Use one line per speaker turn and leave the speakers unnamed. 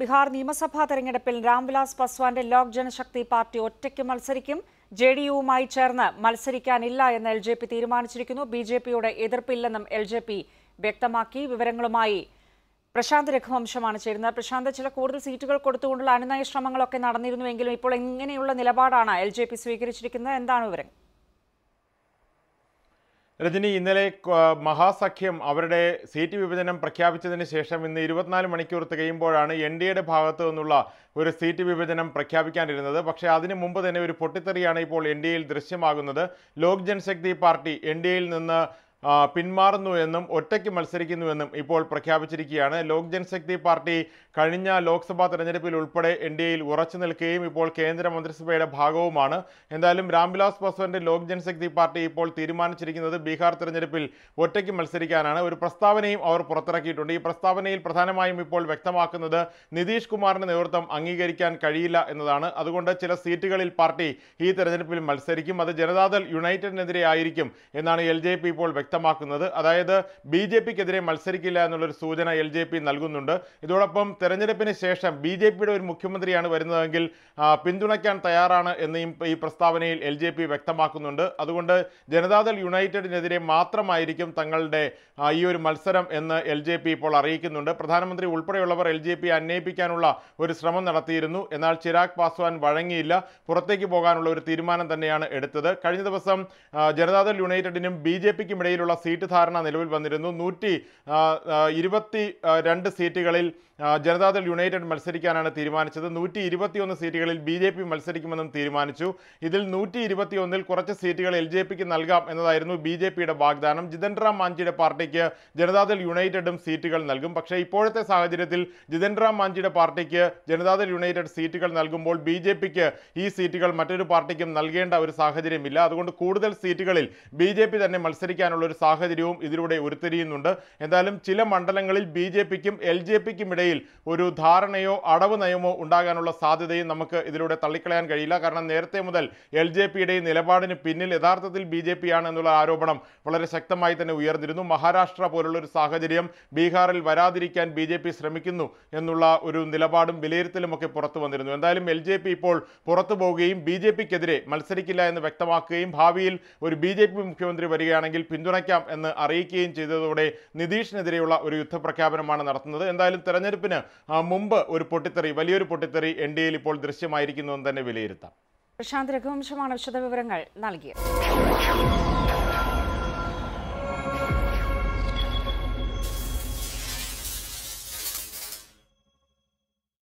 ബീഹാർ നിയമസഭാ തെരഞ്ഞെടുപ്പിൽ രാംവിലാസ് പസ്വാന്റെ ലോക് ജനശക്തി പാർട്ടി ഒറ്റയ്ക്ക് മത്സരിക്കും ജെ ഡി യുവുമായി ചേർന്ന് മത്സരിക്കാനില്ല എന്ന് എൽ ജെ പി തീരുമാനിച്ചിരിക്കുന്നു ബി ജെ പിയുടെ എതിർപ്പില്ലെന്നും എൽ ജെ പി വ്യക്തമാക്കി വിവരങ്ങളുമായി പ്രശാന്ത് രഘുവംശമാണ് ചേരുന്നത് പ്രശാന്ത് ചില കൂടുതൽ സീറ്റുകൾ കൊടുത്തുകൊണ്ടുള്ള അനുനയ ശ്രമങ്ങളൊക്കെ നടന്നിരുന്നുവെങ്കിലും ഇപ്പോൾ എങ്ങനെയുള്ള നിലപാടാണ് എൽ സ്വീകരിച്ചിരിക്കുന്നത് എന്താണ് വിവരം
രജനി ഇന്നലെ മഹാസഖ്യം അവരുടെ സീറ്റ് വിഭജനം പ്രഖ്യാപിച്ചതിന് ശേഷം ഇന്ന് ഇരുപത്തിനാല് മണിക്കൂർ തികയുമ്പോഴാണ് എൻ ഡി എയുടെ ഭാഗത്തു നിന്നുള്ള ഒരു സീറ്റ് വിഭജനം പ്രഖ്യാപിക്കാനിരുന്നത് പക്ഷേ അതിനു മുമ്പ് തന്നെ ഒരു പൊട്ടിത്തെറിയാണ് ഇപ്പോൾ എൻ ഡി എയിൽ ദൃശ്യമാകുന്നത് Lok Janshakti party N D എയിൽ നിന്ന് പിന്മാറുന്നുവെന്നും ഒറ്റയ്ക്ക് മത്സരിക്കുന്നുവെന്നും ഇപ്പോൾ പ്രഖ്യാപിച്ചിരിക്കുകയാണ് ലോക് ജനശക്തി പാർട്ടി കഴിഞ്ഞ ലോക്സഭാ തെരഞ്ഞെടുപ്പിൽ ഉൾപ്പെടെ എൻ ഡി എയിൽ ഉറച്ചു നിൽക്കുകയും ഇപ്പോൾ കേന്ദ്ര മന്ത്രിസഭയുടെ ഭാഗവുമാണ് എന്തായാലും രാംവിലാസ് പാസ്വാന്റെ ലോക് ജനശക്തി പാർട്ടി ഇപ്പോൾ തീരുമാനിച്ചിരിക്കുന്നത് ബീഹാർ തെരഞ്ഞെടുപ്പിൽ ഒറ്റയ്ക്ക് മത്സരിക്കാനാണ് ഒരു പ്രസ്താവനയും അവർ പുറത്തിറക്കിയിട്ടുണ്ട് ഈ പ്രസ്താവനയിൽ പ്രധാനമായും ഇപ്പോൾ വ്യക്തമാക്കുന്നത് നിതീഷ് കുമാറിന്റെ നേതൃത്വം അംഗീകരിക്കാൻ കഴിയില്ല എന്നതാണ് അതുകൊണ്ട് ചില സീറ്റുകളിൽ പാർട്ടി ഈ തെരഞ്ഞെടുപ്പിൽ മത്സരിക്കും അത് ജനതാദൾ യുണൈറ്റഡിനെതിരെ ആയിരിക്കും എന്നാണ് എൽ ഇപ്പോൾ വ്യക്തം വ്യക്തമാക്കുന്നത് അതായത് ബി ജെ പിക്കെതിരെ മത്സരിക്കില്ല എന്നുള്ളൊരു സൂചന എൽ ജെ പി നൽകുന്നുണ്ട് ഇതോടൊപ്പം തെരഞ്ഞെടുപ്പിന് ശേഷം ബി ജെ പിയുടെ ഒരു മുഖ്യമന്ത്രിയാണ് വരുന്നതെങ്കിൽ പിന്തുണയ്ക്കാൻ തയ്യാറാണ് എന്നും ഈ പ്രസ്താവനയിൽ എൽ ജെ പി വ്യക്തമാക്കുന്നുണ്ട് അതുകൊണ്ട് ജനതാദൾ യുണൈറ്റഡിനെതിരെ മാത്രമായിരിക്കും തങ്ങളുടെ ഈ ഒരു മത്സരം എന്ന് എൽ ജെ പി ഇപ്പോൾ അറിയിക്കുന്നുണ്ട് പ്രധാനമന്ത്രി ഉൾപ്പെടെയുള്ളവർ എൽ ജെ പി അന്വയിപ്പിക്കാനുള്ള ഒരു ശ്രമം നടത്തിയിരുന്നു എന്നാൽ ചിരാഗ് പാസ്വാൻ വഴങ്ങിയില്ല പുറത്തേക്ക് പോകാനുള്ള ഒരു തീരുമാനം തന്നെയാണ് എടുത്തത് കഴിഞ്ഞ ദിവസം ജനതാദൾ യുണൈറ്റഡിനും ബി ജെ പിക്കും ഇടയിലുള്ള തരത്തിലുള്ള സീറ്റ് ധാരണ നിലവിൽ വന്നിരുന്നു നൂറ്റി ഇരുപത്തി രണ്ട് സീറ്റുകളിൽ ജനതാദൾ യുണൈറ്റഡ് മത്സരിക്കാനാണ് തീരുമാനിച്ചത് നൂറ്റി ഇരുപത്തിയൊന്ന് സീറ്റുകളിൽ ബി ജെ പി മത്സരിക്കുമെന്നും തീരുമാനിച്ചു ഇതിൽ നൂറ്റി ഇരുപത്തിയൊന്നിൽ കുറച്ച് സീറ്റുകൾ എൽ ജെ പിക്ക് നൽകാം എന്നതായിരുന്നു ബി ജെ പിയുടെ വാഗ്ദാനം ജിതൻറാം മാഞ്ചിയുടെ പാർട്ടിക്ക് ജനതാദൾ യുണൈറ്റഡും സീറ്റുകൾ നൽകും പക്ഷേ ഇപ്പോഴത്തെ സാഹചര്യത്തിൽ ജിതൻറാം മാഞ്ചിയുടെ പാർട്ടിക്ക് ജനതാദൾ യുണൈറ്റഡ് സീറ്റുകൾ നൽകുമ്പോൾ ബി ജെ പിക്ക് ഈ സീറ്റുകൾ മറ്റൊരു പാർട്ടിക്കും നൽകേണ്ട ഒരു സാഹചര്യമില്ല അതുകൊണ്ട് കൂടുതൽ സീറ്റുകളിൽ ബി ജെ പി തന്നെ മത്സരിക്കാനുള്ള ഒരു സാഹചര്യവും ഇതിലൂടെ ഉരുത്തിരിയുന്നുണ്ട് എന്തായാലും ചില മണ്ഡലങ്ങളിൽ ബി ജെ പിക്കും എൽ ജെ പിക്കും ഇടയിൽ ഒരു ധാരണയോ അടവ് നയമോ ഉണ്ടാകാനുള്ള സാധ്യതയും നമുക്ക് ഇതിലൂടെ തള്ളിക്കളയാൻ കഴിയില്ല കാരണം നേരത്തെ മുതൽ എൽ ജെ പിയുടെയും നിലപാടിന് പിന്നിൽ യഥാർത്ഥത്തിൽ ബി ജെ പി ആണ് എന്നുള്ള ആരോപണം വളരെ ശക്തമായി തന്നെ ഉയർന്നിരുന്നു മഹാരാഷ്ട്ര പോലുള്ള ഒരു സാഹചര്യം ബീഹാറിൽ വരാതിരിക്കാൻ ബി ജെ പി ശ്രമിക്കുന്നു എന്നുള്ള ഒരു നിലപാടും വിലയിരുത്തലുമൊക്കെ പുറത്തു വന്നിരുന്നു എന്തായാലും എൽ ജെ പി ഇപ്പോൾ പുറത്തു പോവുകയും ബി ജെ പിക്കെതിരെ മത്സരിക്കില്ല എന്ന് വ്യക്തമാക്കുകയും ഭാവിയിൽ ഒരു ബി ജെ പി മുഖ്യമന്ത്രി വരികയാണെങ്കിൽ പിന്തുണ പിന്തുണയ്ക്കാം എന്ന് അറിയിക്കുകയും ചെയ്തതോടെ നിതീഷിനെതിരെയുള്ള ഒരു യുദ്ധപ്രഖ്യാപനമാണ് നടത്തുന്നത് എന്തായാലും തെരഞ്ഞെടുപ്പിന് മുമ്പ് ഒരു പൊട്ടിത്തെറി വലിയൊരു പൊട്ടിത്തെറി എൻ ഡി എയിൽ ഇപ്പോൾ എന്ന് തന്നെ വിലയിരുത്താം
പ്രശാന്ത് രഘുവംശമാണ് വിശദവിവരങ്ങൾ നൽകിയത്